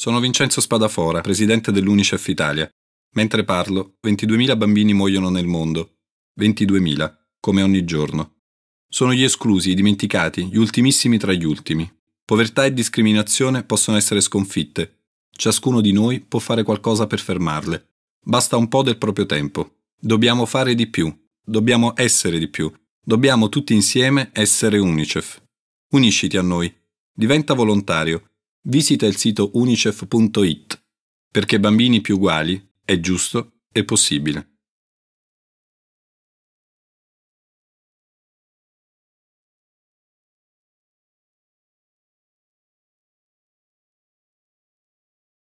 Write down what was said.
Sono Vincenzo Spadafora, presidente dell'Unicef Italia. Mentre parlo, 22.000 bambini muoiono nel mondo. 22.000, come ogni giorno. Sono gli esclusi, i dimenticati, gli ultimissimi tra gli ultimi. Povertà e discriminazione possono essere sconfitte. Ciascuno di noi può fare qualcosa per fermarle. Basta un po' del proprio tempo. Dobbiamo fare di più. Dobbiamo essere di più. Dobbiamo tutti insieme essere Unicef. Unisciti a noi. Diventa volontario visita il sito unicef.it perché bambini più uguali è giusto e possibile.